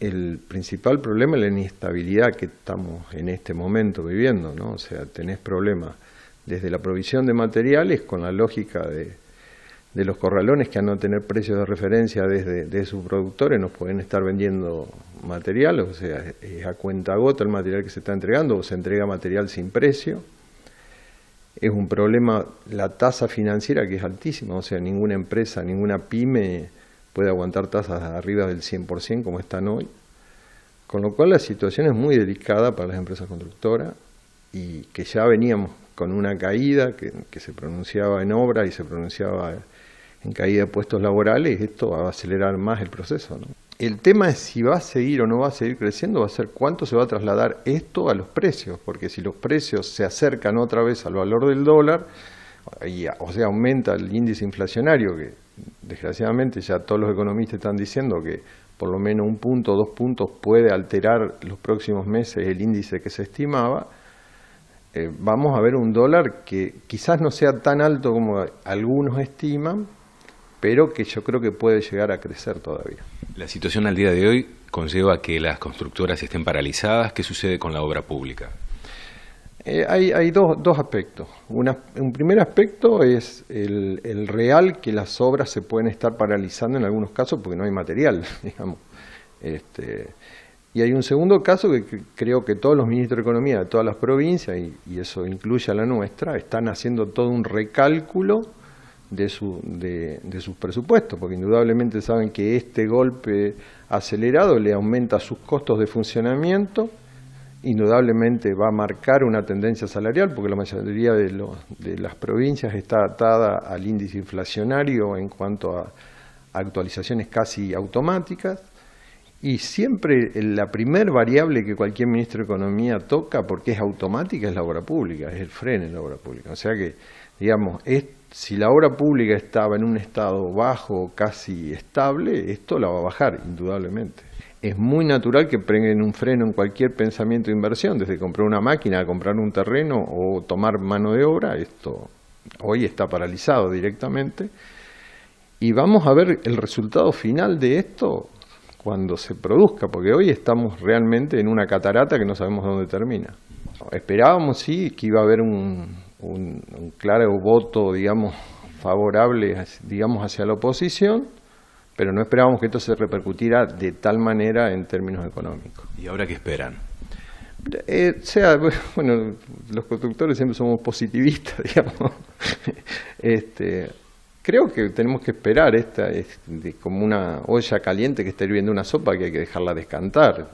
el principal problema es la inestabilidad que estamos en este momento viviendo, ¿no? O sea, tenés problemas desde la provisión de materiales con la lógica de, los corralones que a no tener precios de referencia desde de sus productores nos pueden estar vendiendo material, o sea, es a cuenta gota el material que se está entregando o se entrega material sin precio. Es un problema la tasa financiera que es altísima, o sea, ninguna empresa, ninguna pyme puede aguantar tasas arriba del 100% como están hoy, con lo cual la situación es muy delicada para las empresas constructoras y que ya veníamos con una caída que, se pronunciaba en obra y se pronunciaba en caída de puestos laborales, esto va a acelerar más el proceso. El tema es si va a seguir o no va a seguir creciendo, va a ser cuánto se va a trasladar esto a los precios, porque si los precios se acercan otra vez al valor del dólar, o sea, aumenta el índice inflacionario, que desgraciadamente ya todos los economistas están diciendo que por lo menos un punto, o dos puntos puede alterar los próximos meses el índice que se estimaba, eh, vamos a ver un dólar que quizás no sea tan alto como algunos estiman, pero que yo creo que puede llegar a crecer todavía. La situación al día de hoy conlleva que las constructoras estén paralizadas. ¿Qué sucede con la obra pública? Eh, hay, hay dos, aspectos. un primer aspecto es el, real que las obras se pueden estar paralizando en algunos casos porque no hay material, digamos. Este, y hay un segundo caso que creo que todos los ministros de Economía de todas las provincias, y, eso incluye a la nuestra, están haciendo todo un recálculo de, su, de, sus presupuestos, porque indudablemente saben que este golpe acelerado le aumenta sus costos de funcionamiento indudablemente va a marcar una tendencia salarial, porque la mayoría de, las provincias está atada al índice inflacionario en cuanto a actualizaciones casi automáticas, y siempre la primer variable que cualquier ministro de Economía toca, porque es automática, es la obra pública, es el freno en la obra pública. O sea que, digamos, si la obra pública estaba en un estado bajo, casi estable, esto la va a bajar, indudablemente es muy natural que prenguen un freno en cualquier pensamiento de inversión, desde comprar una máquina, a comprar un terreno o tomar mano de obra, esto hoy está paralizado directamente. Y vamos a ver el resultado final de esto cuando se produzca, porque hoy estamos realmente en una catarata que no sabemos dónde termina. Esperábamos, sí, que iba a haber un, un claro voto, digamos, favorable, digamos, hacia la oposición, pero no esperábamos que esto se repercutiera de tal manera en términos económicos. ¿Y ahora qué esperan? Eh, sea, bueno, los constructores siempre somos positivistas, digamos. Este, creo que tenemos que esperar esta, es como una olla caliente que está hirviendo una sopa que hay que dejarla descantar.